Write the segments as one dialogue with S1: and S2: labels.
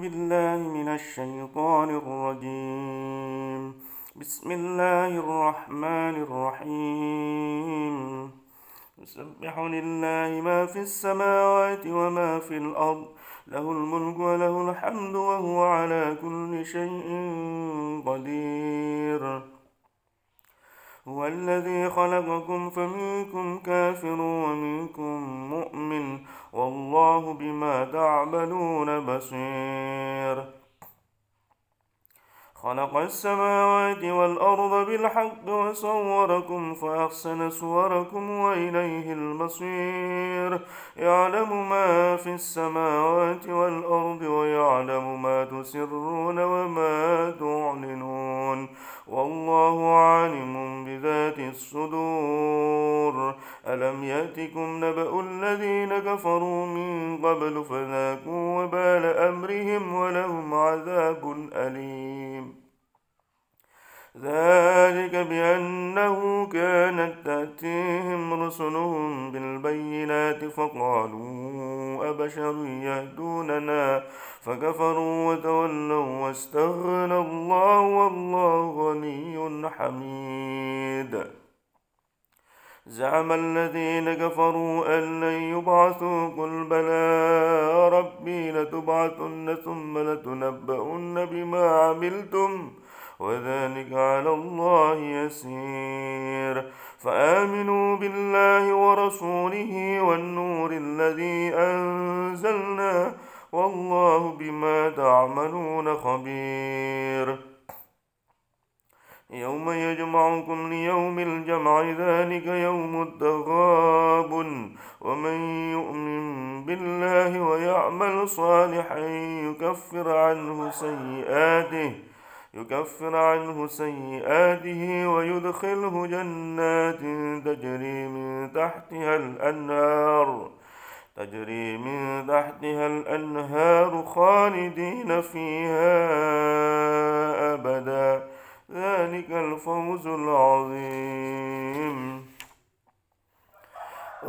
S1: بالله من الشيطان الرجيم بسم الله الرحمن الرحيم يسبح لله ما في السماوات وما في الأرض له الملك وله الحمد وهو على كل شيء قدير هو الذي خلقكم فمنكم كافر ومنكم مؤمن والله بما تعملون بصير خلق السماوات والأرض بالحق وصوركم فأحسن صوركم وإليه المصير يعلم ما في السماوات والأرض ويعلم ما تسرون وما تعلمون والله عالم بذات الصدور ألم يأتكم نبأ الذين كفروا من قبل فذاكوا وبال أمرهم ولهم عذاب أليم ذلك بأنه كانت تأتيهم رسلهم بالبينات فقالوا أبشر يهدوننا فكفروا وتولوا واستغنى الله والله غني حميد زعم الذين كفروا أن لن يبعثوا قل بلى ربي لتبعثن ثم لتنبؤن بما عملتم وذلك على الله يسير فآمنوا بالله ورسوله والنور الذي أنزلنا والله بما تعملون خبير يوم يجمعكم ليوم الجمع ذلك يوم التغاب ومن يؤمن بالله ويعمل صالحا يكفر عنه سيئاته يكفر عنه سيئاته ويدخله جنات تجري من تحتها الأنهار تجري من تحتها الأنهار خالدين فيها أبدا ذلك الفوز العظيم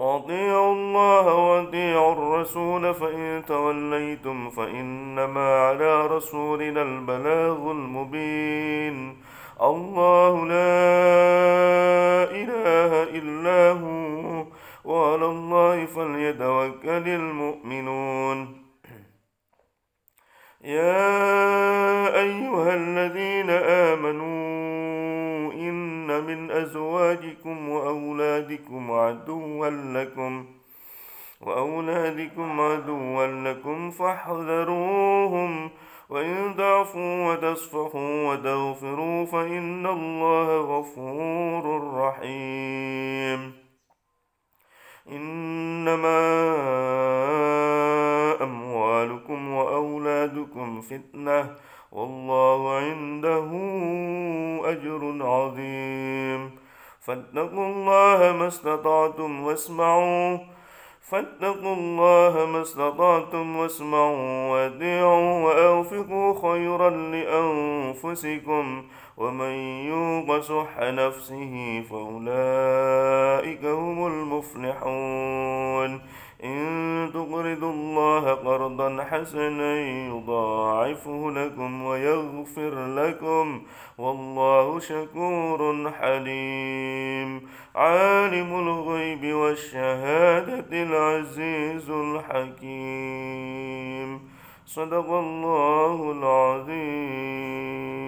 S1: وأطيعوا الله وأطيعوا الرسول فإن توليتم فإنما على رسولنا البلاغ المبين الله لا إله إلا هو وعلى الله فليتوكل المؤمنون يا أيها الذين آمنوا من أزواجكم وأولادكم عدوا لكم وأولادكم عدوا لكم فاحذروهم وإن تعفوا وتصفحوا وتغفروا فإن الله غفور رحيم إنما جهادكم فتنة والله عنده أجر عظيم فاتقوا الله ما استطعتم واسمعوا فاتقوا الله ما استطعتم واسمعوا وأطيعوا وأوفقوا خيرا لأنفسكم ومن يوق شح نفسه فأولئك هم المفلحون إن تقرضوا قرضا حسنا يضاعفه لكم ويغفر لكم والله شكور حليم عالم الغيب والشهادة العزيز الحكيم صدق الله العظيم